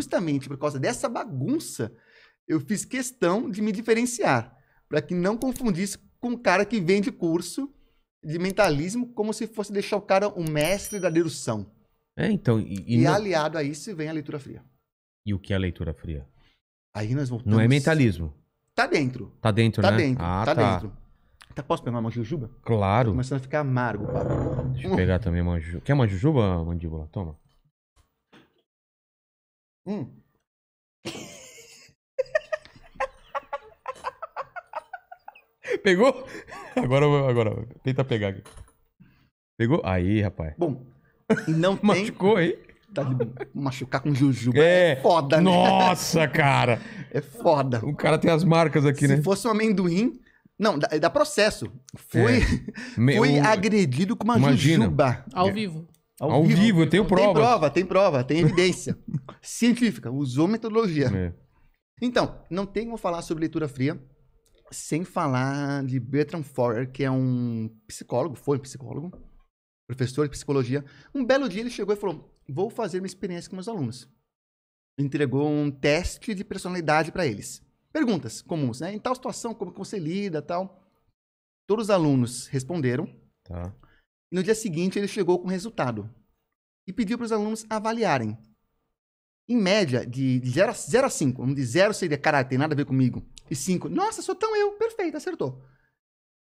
justamente por causa dessa bagunça, eu fiz questão de me diferenciar, para que não confundisse com o cara que vende curso de mentalismo como se fosse deixar o cara o mestre da dedução. É, então. E, e, e não... aliado a isso vem a leitura fria. E o que é a leitura fria? Aí nós voltamos. Não é mentalismo. Tá dentro. Tá dentro, tá né? Dentro, ah, tá, tá dentro. Tá, posso pegar uma jujuba? Claro. começando a ficar amargo, papo. Deixa eu pegar também uma jujuba. Quer uma jujuba, mandíbula? Toma. Hum. Pegou? Agora, agora, tenta pegar aqui. Pegou? Aí, rapaz. Bom, não tem... Machucou aí? Tá de machucar com jujuba. É, é foda, né? Nossa, cara. É foda. O cara tem as marcas aqui, Se né? Se fosse um amendoim... Não, dá, dá processo. Foi, é. Me... foi agredido com uma Imagina. jujuba. Ao vivo. Ao, ao vivo. vivo, eu tenho prova. Tem prova, tem prova, tem evidência científica, usou metodologia. É. Então, não tem como falar sobre leitura fria sem falar de Bertram Forer, que é um psicólogo, foi um psicólogo, professor de psicologia. Um belo dia ele chegou e falou: Vou fazer uma experiência com meus alunos. Entregou um teste de personalidade para eles. Perguntas comuns, né? Em tal situação, como você lida, tal. Todos os alunos responderam. Tá. E no dia seguinte ele chegou com o resultado e pediu para os alunos avaliarem. Em média, de 0 a 5, de 0 seria caralho, tem nada a ver comigo, e 5, nossa, sou tão eu, perfeito, acertou.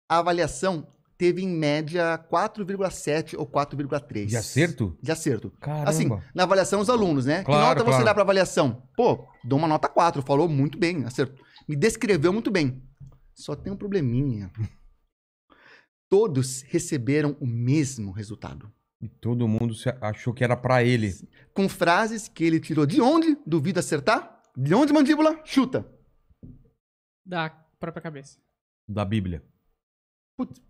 A avaliação teve em média 4,7 ou 4,3. De acerto? De acerto. Caramba. Assim, na avaliação os alunos, né? Claro, que nota claro. você dá para avaliação? Pô, dou uma nota 4, falou muito bem, acertou. Me descreveu muito bem. Só tem um probleminha todos receberam o mesmo resultado. E todo mundo achou que era para ele. Com frases que ele tirou de onde? Duvido acertar? De onde, mandíbula? Chuta. Da própria cabeça. Da Bíblia. Putz,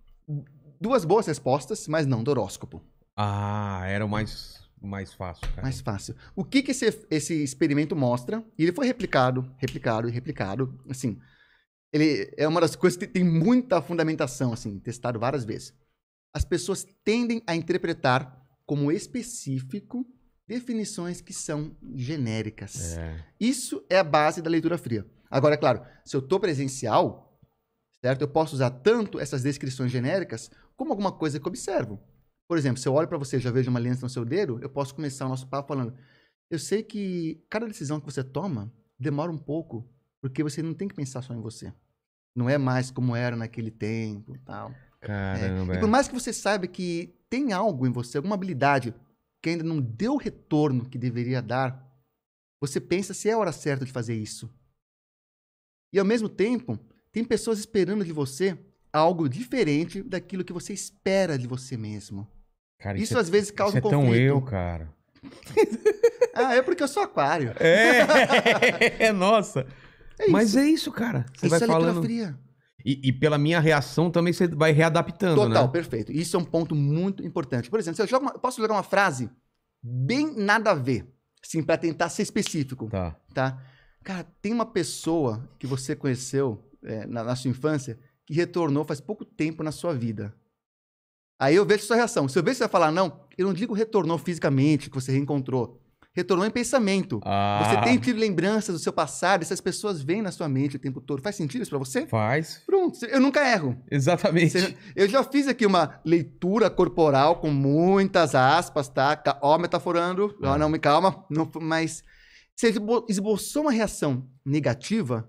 duas boas respostas, mas não do horóscopo. Ah, era o mais mais fácil, cara. Mais fácil. O que, que esse, esse experimento mostra? E ele foi replicado, replicado e replicado. Assim, ele é uma das coisas que tem muita fundamentação, assim, testado várias vezes. As pessoas tendem a interpretar como específico definições que são genéricas. É. Isso é a base da leitura fria. Agora, é claro, se eu estou presencial, certo? Eu posso usar tanto essas descrições genéricas como alguma coisa que eu observo. Por exemplo, se eu olho para você e já vejo uma aliança no seu dedo, eu posso começar o nosso papo falando: eu sei que cada decisão que você toma demora um pouco porque você não tem que pensar só em você. Não é mais como era naquele tempo e tal. Caramba. É. E por é. mais que você saiba que tem algo em você, alguma habilidade que ainda não deu o retorno que deveria dar, você pensa se é a hora certa de fazer isso. E ao mesmo tempo, tem pessoas esperando de você algo diferente daquilo que você espera de você mesmo. Cara, isso, isso é, às vezes causa isso é um conflito. tão eu, cara. ah, é porque eu sou aquário. É, é nossa. É Mas é isso, cara. Você isso vai é falando. Fria. E, e, pela minha reação também você vai readaptando, né? Total, né? perfeito. Isso é um ponto muito importante. Por exemplo, se eu uma, posso jogar uma frase bem nada a ver, assim, para tentar ser específico. Tá. tá. Cara, tem uma pessoa que você conheceu é, na, na, sua infância que retornou faz pouco tempo na sua vida. Aí eu vejo sua reação. Se eu vejo você vai falar não, eu não digo retornou fisicamente, que você reencontrou retornou em pensamento. Ah. Você tem tido lembranças do seu passado, essas pessoas vêm na sua mente o tempo todo. Faz sentido isso para você? Faz. Pronto, eu nunca erro. Exatamente. Eu já fiz aqui uma leitura corporal com muitas aspas, tá? Ó, metaforando. Ah. Não, me calma. Não, mas você esboçou uma reação negativa,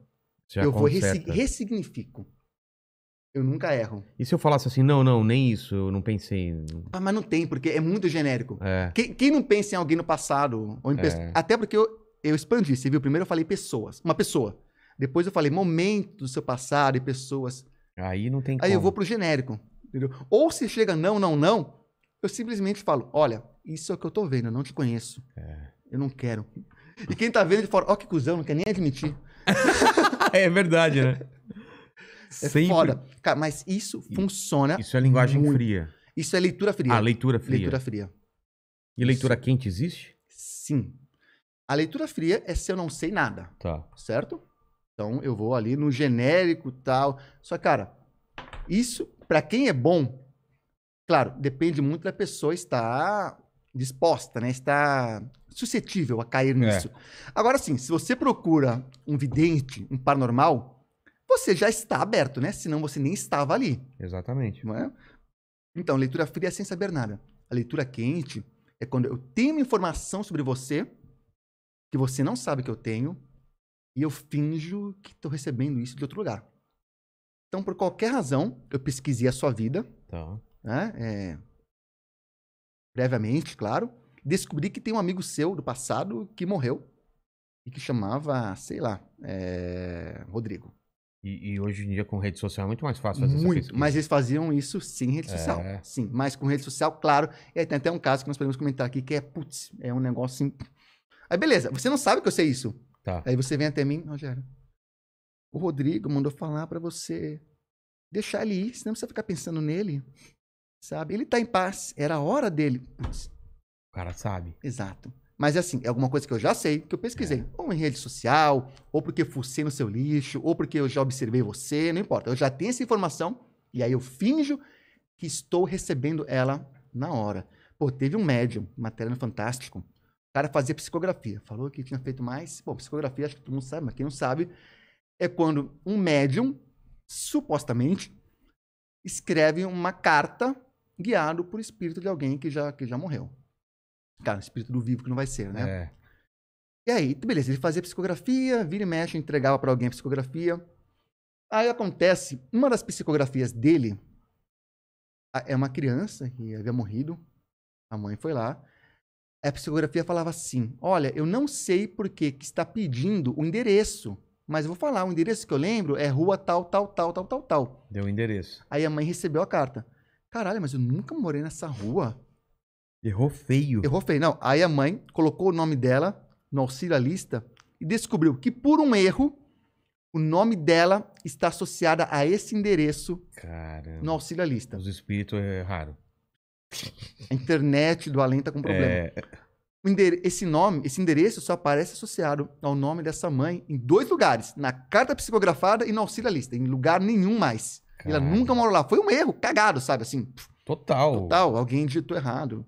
já eu vou ressignifico. Eu nunca erro. E se eu falasse assim, não, não, nem isso, eu não pensei. Ah, mas não tem, porque é muito genérico. É. Quem, quem, não pensa em alguém no passado, ou em é. até porque eu, eu expandi, você viu? Primeiro eu falei pessoas, uma pessoa. Depois eu falei momentos do seu passado e pessoas. Aí não tem Aí como. eu vou pro genérico, entendeu? Ou se chega não, não, não, eu simplesmente falo, olha, isso é o que eu tô vendo, eu não te conheço. É. Eu não quero. E quem tá vendo de fora, ó oh, que cuzão, não quer nem admitir. é verdade, né? É Sempre. foda. Cara, mas isso funciona. Isso é linguagem muito. fria. Isso é leitura fria. Ah, leitura fria. Leitura fria. E leitura isso. quente existe? Sim. A leitura fria é se eu não sei nada. Tá. Certo? Então eu vou ali no genérico tal. Só, cara, isso, para quem é bom, claro, depende muito da pessoa estar disposta, né? Estar suscetível a cair é. nisso. É. Agora sim, se você procura um vidente, um paranormal, você já está aberto, né? Senão você nem estava ali. Exatamente. É? Então, leitura fria é sem saber nada. A leitura quente é quando eu tenho uma informação sobre você que você não sabe que eu tenho e eu finjo que estou recebendo isso de outro lugar. Então, por qualquer razão, eu pesquisei a sua vida. Tá. Né? É, previamente, claro. Descobri que tem um amigo seu do passado que morreu e que chamava, sei lá, é, Rodrigo. E, e, hoje em dia com rede social é muito mais fácil fazer Muito, essa mas eles faziam isso sem rede é. social. Sim, mas com rede social, claro. E aí tem até um caso que nós podemos comentar aqui que é, putz, é um negócio assim. Aí beleza, você não sabe que eu sei isso. Tá. Aí você vem até mim, Rogério. O Rodrigo mandou falar para você deixar ele ir, senão você ficar pensando nele. Sabe? Ele tá em paz, era a hora dele. Putz. O cara sabe. Exato. Mas é assim, é alguma coisa que eu já sei, que eu pesquisei. É. Ou em rede social, ou porque fucei no seu lixo, ou porque eu já observei você, não importa. Eu já tenho essa informação e aí eu finjo que estou recebendo ela na hora. Pô, teve um médium, matéria no Fantástico, o cara fazia psicografia. Falou que tinha feito mais. Bom, psicografia, acho que todo mundo sabe, mas quem não sabe, é quando um médium, supostamente, escreve uma carta guiado por espírito de alguém que já, que já morreu. Cara, um espírito do vivo que não vai ser, né? É. E aí, beleza, ele fazia psicografia, vira e mexe, entregava para alguém a psicografia. Aí acontece, uma das psicografias dele é uma criança que havia morrido, a mãe foi lá. A psicografia falava assim: Olha, eu não sei por que está pedindo o endereço, mas eu vou falar, o endereço que eu lembro é rua tal, tal, tal, tal, tal, tal. Deu o endereço. Aí a mãe recebeu a carta. Caralho, mas eu nunca morei nessa rua. Errou feio. Errou feio. Não, aí a mãe colocou o nome dela no auxílio à lista e descobriu que por um erro o nome dela está associada a esse endereço Caramba. no auxílio à lista. Os espíritos é raro. A internet do além está com problema. É... Esse nome, esse endereço só aparece associado ao nome dessa mãe em dois lugares: na carta psicografada e no auxílio à lista. Em lugar nenhum mais. Ela nunca morou lá. Foi um erro, cagado, sabe assim. Total. Total. Alguém digitou errado.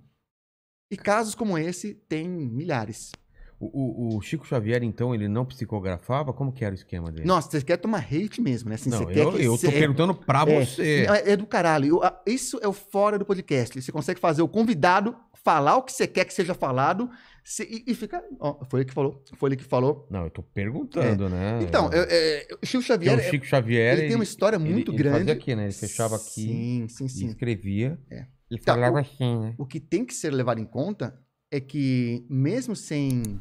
E casos como esse tem milhares. O, o, o, Chico Xavier, então, ele não psicografava? Como que era o esquema dele? Nossa, você quer tomar hate mesmo, né? Assim, não, eu, que eu cê... tô perguntando pra é, você. É, é do caralho. Eu, isso é o fora do podcast. Você consegue fazer o convidado falar o que você quer que seja falado cê, e, e, fica... Ó, foi ele que falou. Foi ele que falou. Não, eu tô perguntando, é. né? Então, o Chico Xavier... É o Chico é- Xavier... Ele, ele, tem uma história muito ele, grande. Ele fazia aqui, né? Ele fechava aqui sim, sim, sim. escrevia. É. E tá, o, assim, né? O que tem que ser levado em conta é que, mesmo sem.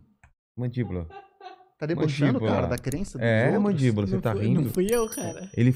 Mandíbula. Tá debochando, mandíbula. cara, da crença do. É, outros. mandíbula, você não tá rindo? Não fui eu, cara. Ele